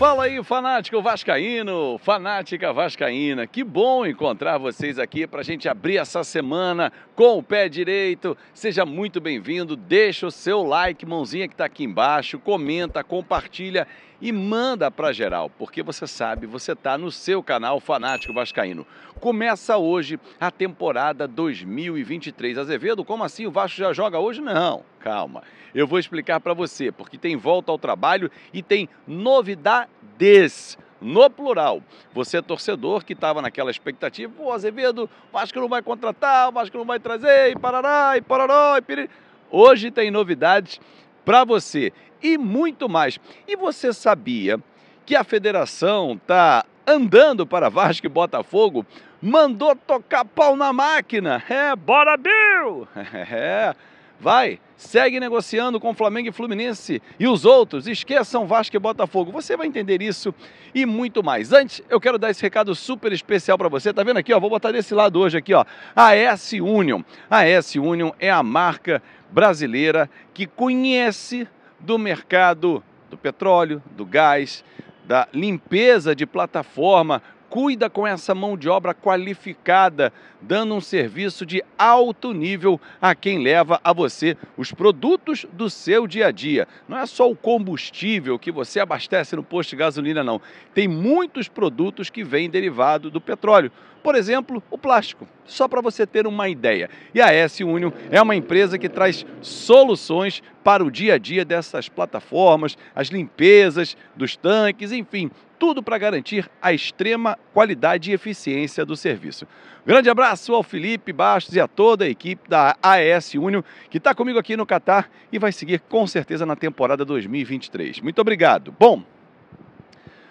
Fala aí, fanático vascaíno, fanática vascaína. Que bom encontrar vocês aqui para a gente abrir essa semana com o pé direito. Seja muito bem-vindo. Deixa o seu like, mãozinha que está aqui embaixo, comenta, compartilha e manda para geral, porque você sabe, você está no seu canal Fanático Vascaíno. Começa hoje a temporada 2023. Azevedo, como assim o Vasco já joga hoje? Não calma. Eu vou explicar para você, porque tem volta ao trabalho e tem novidades no plural. Você é torcedor que estava naquela expectativa, pô, Azevedo, o Vasco não vai contratar, o Vasco não vai trazer, e parará, e parará, e piriri. Hoje tem novidades para você e muito mais. E você sabia que a federação está andando para Vasco e Botafogo? Mandou tocar pau na máquina. É, bora Bill! É. Vai, segue negociando com Flamengo e Fluminense e os outros. Esqueçam Vasco e Botafogo. Você vai entender isso e muito mais. Antes, eu quero dar esse recado super especial para você. Tá vendo aqui, ó? Vou botar desse lado hoje aqui, ó. A S Union. A S Union é a marca brasileira que conhece do mercado do petróleo, do gás, da limpeza de plataforma cuida com essa mão de obra qualificada, dando um serviço de alto nível a quem leva a você os produtos do seu dia a dia. Não é só o combustível que você abastece no posto de gasolina, não. Tem muitos produtos que vêm derivado do petróleo. Por exemplo, o plástico, só para você ter uma ideia. E a S Union é uma empresa que traz soluções para o dia a dia dessas plataformas, as limpezas dos tanques, enfim, tudo para garantir a extrema qualidade e eficiência do serviço. Grande abraço ao Felipe Bastos e a toda a equipe da AES Union que está comigo aqui no Catar e vai seguir com certeza na temporada 2023. Muito obrigado. Bom,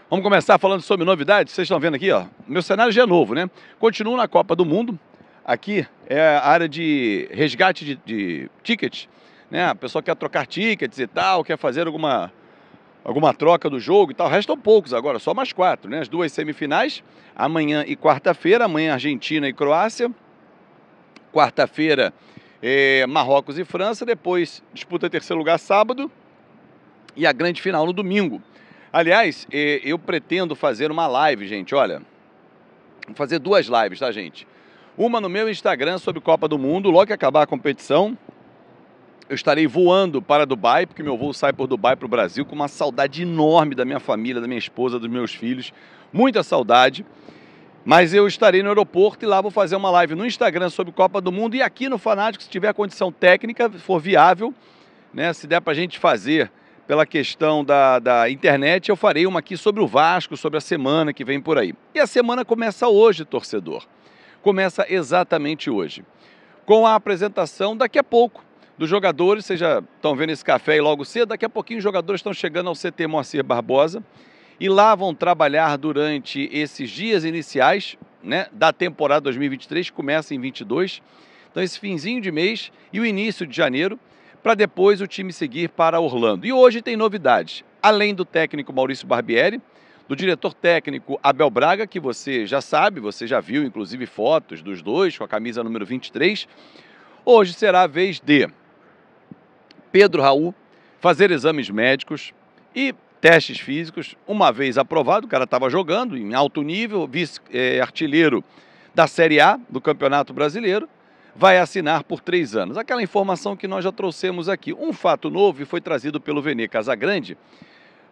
vamos começar falando sobre novidades. Vocês estão vendo aqui, ó, meu cenário já é novo, né? Continuo na Copa do Mundo. Aqui é a área de resgate de, de tickets. Né? A pessoa quer trocar tickets e tal, quer fazer alguma alguma troca do jogo e tal. Restam poucos agora, só mais quatro, né? As duas semifinais, amanhã e quarta-feira. Amanhã Argentina e Croácia. Quarta-feira, é, Marrocos e França. Depois disputa terceiro lugar sábado e a grande final no domingo. Aliás, é, eu pretendo fazer uma live, gente. Olha, vou fazer duas lives, tá, gente? Uma no meu Instagram sobre Copa do Mundo, logo que acabar a competição. Eu estarei voando para Dubai, porque meu voo sai por Dubai para o Brasil, com uma saudade enorme da minha família, da minha esposa, dos meus filhos. Muita saudade. Mas eu estarei no aeroporto e lá vou fazer uma live no Instagram sobre Copa do Mundo e aqui no Fanático, se tiver condição técnica, for viável, né, se der para a gente fazer pela questão da, da internet, eu farei uma aqui sobre o Vasco, sobre a semana que vem por aí. E a semana começa hoje, torcedor. Começa exatamente hoje, com a apresentação daqui a pouco dos jogadores. Vocês já estão vendo esse café aí logo cedo. Daqui a pouquinho os jogadores estão chegando ao CT Moacir Barbosa e lá vão trabalhar durante esses dias iniciais né, da temporada 2023, que começa em 22. Então, esse finzinho de mês e o início de janeiro, para depois o time seguir para Orlando. E hoje tem novidades. Além do técnico Maurício Barbieri, do diretor técnico Abel Braga, que você já sabe, você já viu inclusive fotos dos dois com a camisa número 23. Hoje será a vez de Pedro Raul fazer exames médicos e testes físicos. Uma vez aprovado, o cara estava jogando em alto nível, vice-artilheiro é, da Série A do Campeonato Brasileiro, vai assinar por três anos. Aquela informação que nós já trouxemos aqui. Um fato novo e foi trazido pelo Vene Casagrande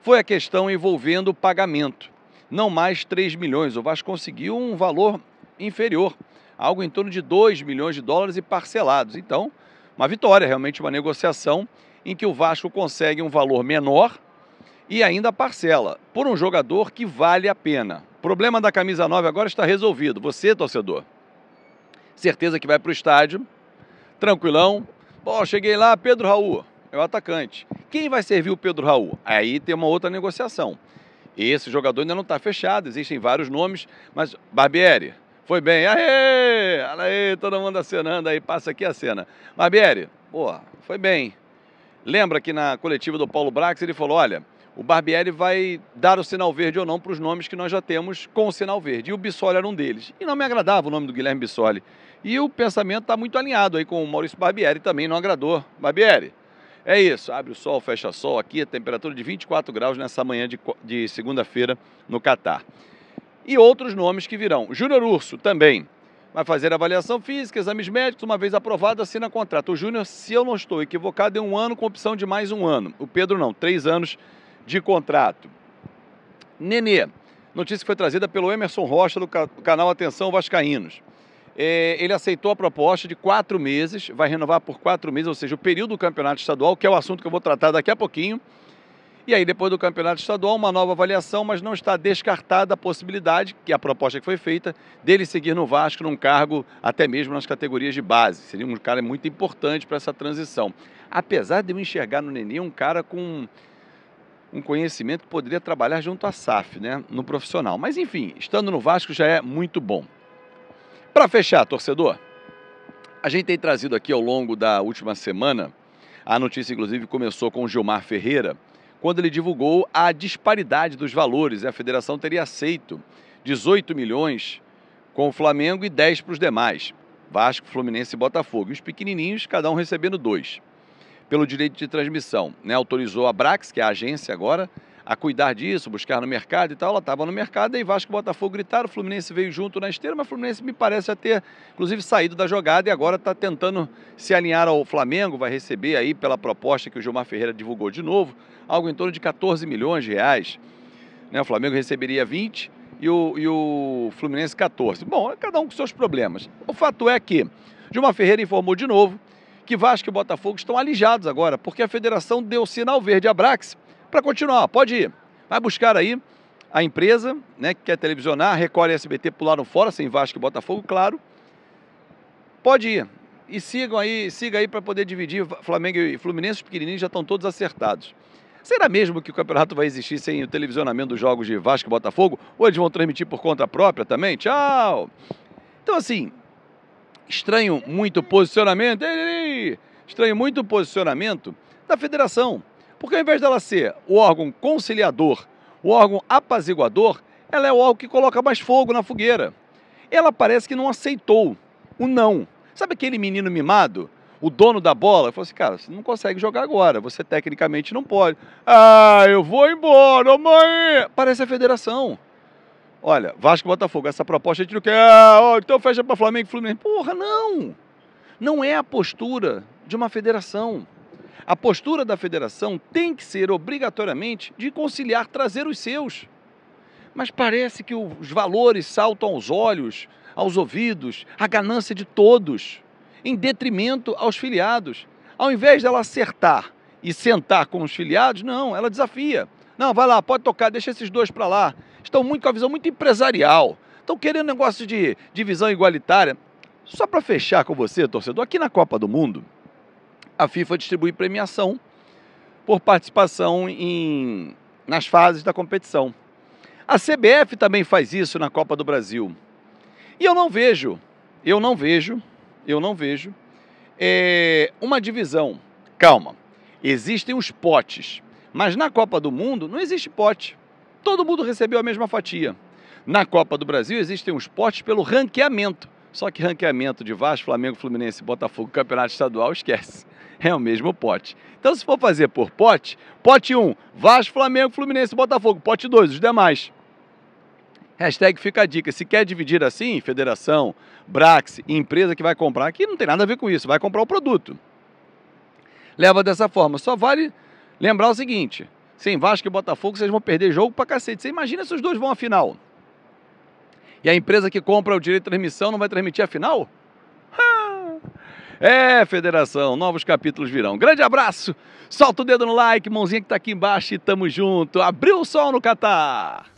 foi a questão envolvendo o pagamento. Não mais 3 milhões. O Vasco conseguiu um valor inferior, algo em torno de 2 milhões de dólares e parcelados. Então, uma vitória, realmente uma negociação em que o Vasco consegue um valor menor e ainda parcela por um jogador que vale a pena. O problema da camisa 9 agora está resolvido. Você, torcedor, certeza que vai para o estádio, tranquilão. Bom, cheguei lá, Pedro Raul, é o atacante. Quem vai servir o Pedro Raul? Aí tem uma outra negociação. Esse jogador ainda não está fechado, existem vários nomes, mas Barbieri, foi bem. Aê! Olha aí, todo mundo acenando aí. Passa aqui a cena. Barbieri, boa, foi bem. Lembra que na coletiva do Paulo Brax ele falou: olha, o Barbieri vai dar o sinal verde ou não para os nomes que nós já temos com o sinal verde. E o Bissoli era um deles. E não me agradava o nome do Guilherme Bissoli. E o pensamento está muito alinhado aí com o Maurício Barbieri também, não agradou. Barbieri, é isso. Abre o sol, fecha sol aqui, a temperatura de 24 graus nessa manhã de, de segunda-feira no Catar e outros nomes que virão. Júnior Urso também vai fazer avaliação física, exames médicos, uma vez aprovado, assina contrato. O Júnior, se eu não estou equivocado, é um ano com opção de mais um ano. O Pedro não, três anos de contrato. Nenê, notícia que foi trazida pelo Emerson Rocha do canal Atenção Vascaínos. É, ele aceitou a proposta de quatro meses, vai renovar por quatro meses, ou seja, o período do campeonato estadual, que é o assunto que eu vou tratar daqui a pouquinho. E aí, depois do campeonato estadual, uma nova avaliação, mas não está descartada a possibilidade, que é a proposta que foi feita, dele seguir no Vasco num cargo até mesmo nas categorias de base. Seria um cara muito importante para essa transição. Apesar de eu enxergar no Nenê um cara com um conhecimento que poderia trabalhar junto à SAF, né, no profissional. Mas enfim, estando no Vasco já é muito bom. Para fechar, torcedor, a gente tem trazido aqui ao longo da última semana, a notícia inclusive começou com o Gilmar Ferreira, quando ele divulgou a disparidade dos valores. A federação teria aceito 18 milhões com o Flamengo e 10 para os demais. Vasco, Fluminense e Botafogo. E os pequenininhos, cada um recebendo dois. Pelo direito de transmissão, né? autorizou a Brax, que é a agência agora, a cuidar disso, buscar no mercado e tal. Ela estava no mercado e Vasco e Botafogo gritaram, o Fluminense veio junto na esteira, mas o Fluminense me parece já ter, inclusive, saído da jogada e agora está tentando se alinhar ao Flamengo, vai receber aí pela proposta que o Gilmar Ferreira divulgou de novo, algo em torno de 14 milhões de reais. Né? O Flamengo receberia 20 e o, e o Fluminense 14. Bom, é cada um com seus problemas. O fato é que Gilmar Ferreira informou de novo que Vasco e Botafogo estão alijados agora, porque a federação deu sinal verde à Brax para continuar, pode ir. Vai buscar aí a empresa né, que quer televisionar, Record e SBT pularam fora, sem Vasco e Botafogo, claro. Pode ir. E sigam aí, siga aí para poder dividir Flamengo e Fluminense, os pequenininhos já estão todos acertados. Será mesmo que o campeonato vai existir sem o televisionamento dos jogos de Vasco e Botafogo? Ou eles vão transmitir por conta própria também? Tchau! Então, assim, estranho muito posicionamento. Ei, ei, estranho muito posicionamento da federação. Porque ao invés dela ser o órgão conciliador, o órgão apaziguador, ela é o órgão que coloca mais fogo na fogueira. Ela parece que não aceitou o não. Sabe aquele menino mimado? O dono da bola falou assim: cara, você não consegue jogar agora, você tecnicamente não pode. Ah, eu vou embora, mãe! Parece a federação. Olha, Vasco Botafogo, essa proposta a gente não quer. Ah, então fecha para Flamengo e Fluminense. Porra, não! Não é a postura de uma federação. A postura da federação tem que ser obrigatoriamente de conciliar, trazer os seus. Mas parece que os valores saltam aos olhos, aos ouvidos, à ganância de todos, em detrimento aos filiados. Ao invés dela acertar e sentar com os filiados, não, ela desafia. Não, vai lá, pode tocar, deixa esses dois para lá. Estão muito com a visão muito empresarial. Estão querendo negócio de divisão igualitária. Só para fechar com você, torcedor, aqui na Copa do Mundo, a FIFA distribui premiação por participação em, nas fases da competição. A CBF também faz isso na Copa do Brasil. E eu não vejo, eu não vejo, eu não vejo é, uma divisão. Calma, existem os potes, mas na Copa do Mundo não existe pote. Todo mundo recebeu a mesma fatia. Na Copa do Brasil existem os potes pelo ranqueamento. Só que ranqueamento de Vasco, Flamengo, Fluminense, Botafogo, Campeonato Estadual, esquece é o mesmo pote. Então, se for fazer por pote, pote 1, Vasco, Flamengo, Fluminense, Botafogo. Pote 2, os demais. Hashtag fica a dica. Se quer dividir assim, federação, Brax, empresa que vai comprar, que não tem nada a ver com isso, vai comprar o produto. Leva dessa forma. Só vale lembrar o seguinte: sem Vasco e Botafogo, vocês vão perder jogo pra cacete. Você imagina se os dois vão à final. E a empresa que compra o direito de transmissão não vai transmitir a final? É, federação, novos capítulos virão. Grande abraço, solta o dedo no like, mãozinha que tá aqui embaixo e tamo junto. Abriu o sol no Catar!